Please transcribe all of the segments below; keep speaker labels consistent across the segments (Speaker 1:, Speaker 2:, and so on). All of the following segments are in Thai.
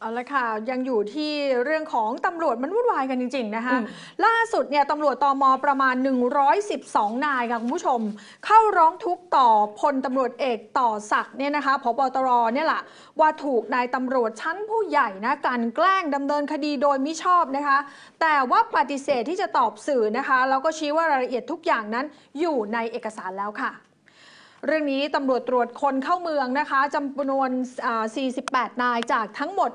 Speaker 1: เอาละค่ะ ยังอยู่ที่เรื่องของตำรวจมันวุ่นวายกันจริง ๆนะคะ ล่าสุดเนี่ยตำรวจตอมอประมาณ 112 นายค่ะ คุณผู้ชม เข้าร้องทุกข์ต่อพลตำรวจเอกต่อศักดิ์เนี่ยนะคะพบตรเนี่ยแหละว่าถูกนายตำรวจชั้นผู้ใหญ่นะการแกล้งดำเนินคดีโดยมิชอบนะคะ แต่ว่าปฏิเสธที่จะตอบสื่อนะคะ แล้วก็ชี้ว่ารายละเอียดทุกอย่างนั้นอยู่ในเอกสารแล้วค่ะเรื่องนี้ตำรวจตรวจคนเข้าเมืองนะคะจำนวน 48 นายจากทั้งหมด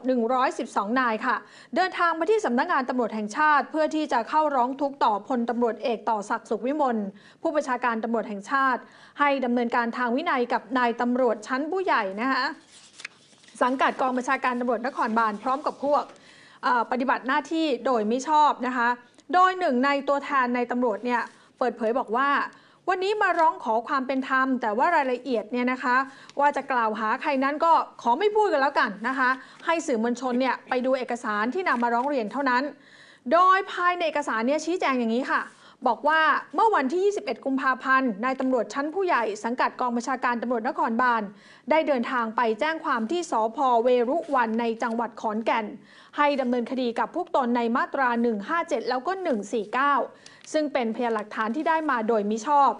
Speaker 1: 112 นายค่ะ เดินทางมาที่สำนักงงานตำรวจแห่งชาติ เพื่อที่จะเข้าร้องทุกข์ต่อพลตำรวจเอกต่อศักดิ์สุขวิมลผู้ประชาการตำรวจแห่งชาติ ให้ดำเนินการทางวินัยกับนายตำรวจชั้นผู้ใหญ่นะคะสังกัดกองประชาการตำรวจนครบาลพร้อมกับพวกปฏิบัติหน้าที่โดยไม่ชอบนะคะโดยหนึ่งในตัวแทนในตำรวจเนี่ยเปิดเผยบอกว่าวันนี้มาร้องขอความเป็นธรรม แต่ว่ารายละเอียดเนี่ยนะคะ ว่าจะกล่าวหาใครนั้นก็ขอไม่พูดกันแล้วกันนะคะ ให้สื่อมวลชนเนี่ยไปดูเอกสารที่นำมาร้องเรียนเท่านั้น โดยภายในเอกสารเนี่ยชี้แจงอย่างนี้ค่ะบอกว่าเมื่อวันที่ 21 กุมภาพันธ์ นายตำรวจชั้นผู้ใหญ่สังกัดกองบัญชาการตำรวจนครบาล ได้เดินทางไปแจ้งความที่สพเวรุวันในจังหวัดขอนแก่น ให้ดำเนินคดีกับพวกตนในมาตรา 157 แล้วก็ 149 ซึ่งเป็นพยานหลักฐานที่ได้มาโดยมิชอบ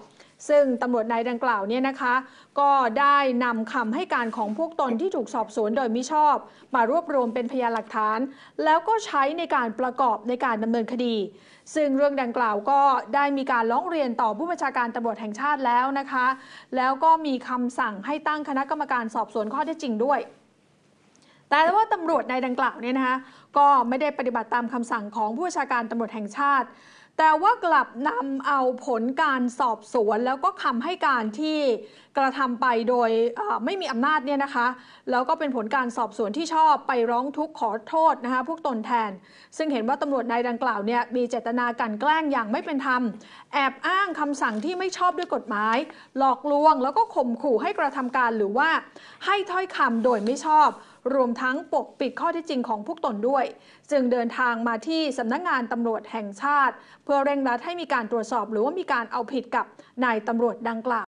Speaker 1: ซึ่งตำรวจนายดังกล่าวเนี่ยนะคะ ก็ได้นำคำให้การของพวกตนที่ถูกสอบสวนโดยมิชอบ มารวบรวมเป็นพยานหลักฐาน แล้วก็ใช้ในการประกอบในการดำเนินคดี ซึ่งเรื่องดังกล่าวก็ได้มีการร้องเรียนต่อผู้บัญชาการตำรวจแห่งชาติแล้วนะคะ แล้วก็มีคำสั่งให้ตั้งคณะกรรมการสอบสวนข้อเท็จจริงด้วยแต่ว่าตำรวจในดังกล่าวเนี่ยนะคะก็ไม่ได้ปฏิบัติตามคำสั่งของผู้ชาการตำรวจแห่งชาติ แต่ว่ากลับนำเอาผลการสอบสวน แล้วก็คำให้การที่กระทำไปโดยไม่มีอำนาจเนี่ยนะคะ แล้วก็เป็นผลการสอบสวนที่ชอบไปร้องทุกข์ขอโทษนะคะพวกตนแทน ซึ่งเห็นว่าตำรวจนายดังกล่าวเนี่ยมีเจตนาการแกล้งอย่างไม่เป็นธรรม แอบอ้างคำสั่งที่ไม่ชอบด้วยกฎหมาย หลอกลวงแล้วก็ข่มขู่ให้กระทำการหรือว่าให้ถ้อยคำโดยไม่ชอบรวมทั้งปกปิดข้อที่จริงของพวกตนด้วย จึงเดินทางมาที่สำนักงงานตำรวจแห่งชาติ เพื่อเร่งรัดให้มีการตรวจสอบหรือว่ามีการเอาผิดกับนายตำรวจดังกล่าว